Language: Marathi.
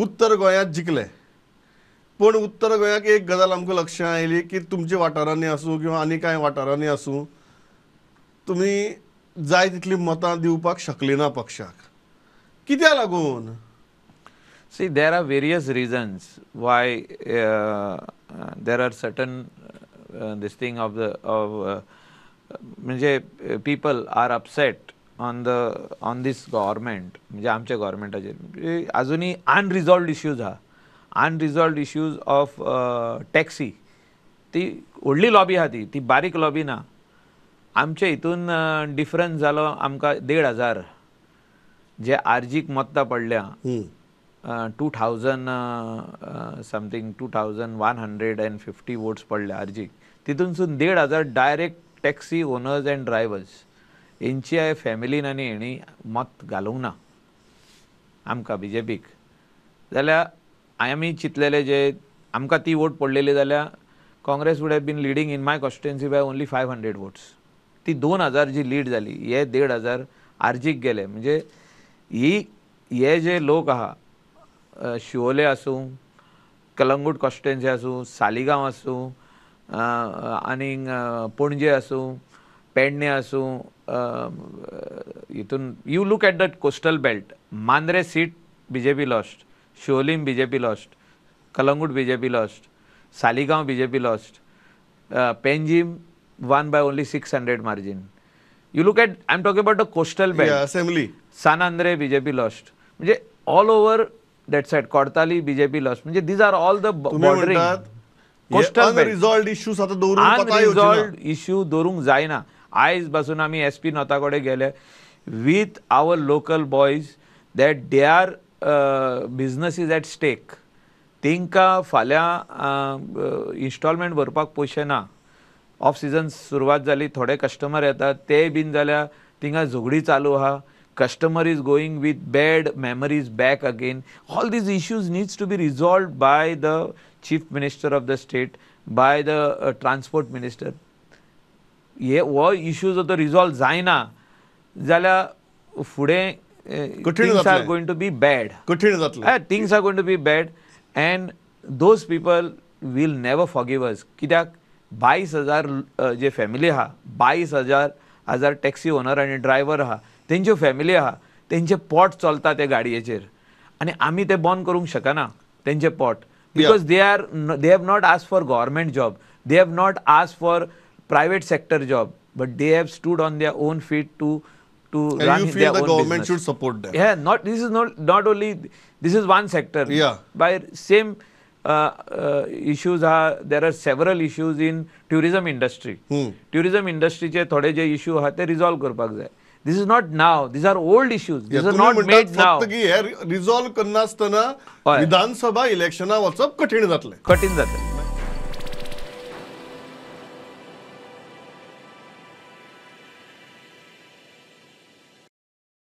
उत्तर गोयात जिकले पण उत्तर गोयात एक गजाल आमकां लक्षांत आयली की तुमच्या वाठारांनी आसूं किंवा आनी कांय वाठारांनी आसूं तुमी जाय तितली मतां दिवपाक शकली ना पक्षाक कित्या लागून see there are various reasons why there are sudden this thing of the म्हणजे people are upset on the on these government म्हणजे आमच्या गव्हर्मेंटाचेर म्हणजे अजूनही अनरिझॉल्ड इश्यूज आहा अनरिझॉल्ड इश्यूज ऑफ टॅक्सी ती व्हडली लॉबी आहा ती ती बारीक लॉबी ना आमच्या हितून डिफरन्स जालो आमकां देड हजार जे आर्जीक मत्तां पडल्या two thousand something two thousand one hundred and fifty votes पडल्या आर्जीक तितूनसून देड हजार direct taxi owners and drivers हेंची फॅमिलीन आनी हेणी मत घालूंक ना आमकां बी जे पीक जाल्यार आमी चिंतलेले जे आमकां ती वोट पडलेली जाल्यार Congress would have been leading in my constituency by only five hundred votes ती दोन हजार जी लीड जाली हे देड हजार आर्जीक गेले म्हणजे ही हे जे लोक आहा शिवोले आसूं कलंगूट कॉन्स्टिट्युएन्सी आसूं सालिगांव आसूं आनीक पणजे आसूं पेडणे असू इथून you look at the coastal belt Mandrem seat B J P lost शिवलीम B J P lost Calangute B J P lost Saligao B J P lost Panjim one by only six hundred margin you look at I am talking about the coastal belt assembly San Andre B J P lost म्हणजे all over that side Cortalim B J P lost म्हणजे these are all the bordering coastal belt issues issue दवरूंक जायना आयज पासून आमी एस पी नोता गेले with our local boys that they are is at stake तांकां फाल्यां इन्स्टॉलमेंट भरपाक पयशे ना ऑफ सिजन सुरवात झाली थोडे कस्टमर येतात ते बीन झाल्या तिंगा झुगडी चालू आहा customer is going with bad memories back again all these issues needs to be resolve by the chief minister of the state by the transport minister हे हो इश्यू जर तो रिजॉल्व जायना जाल्यार फुडें things are going to be bad कठीण जातले things are going to be bad and those people will never forgive us कित्याक बावीस हजार जे फॅमिली आहा बावीस हजार हजार टॅक्सी ओनर आणि ड्रायव्हर आहा तेंच्यो फॅमिली आहा त्यांचे पोट चलता त्या गाडयेचेर आणि आम्ही ते बंद करूंक शकना त्यांचे पोट because they are they have not ask for government job they have not ask for private sector job, but they have stood on their own feet to to and run you feel the government business. should support them. Yeah, not this is not not only this is one sector. Yeah, by same uh, uh, issues are there are several issues in tourism industry. Hmm. Tourism industry che thode je issue ha te resolve करपाक जाय. This is not now. These are old issues. These are not made now. resolve की हे resolve करनासतना विधानसभा इलेक्शना वचप कठीण जातले. कठीण जातले.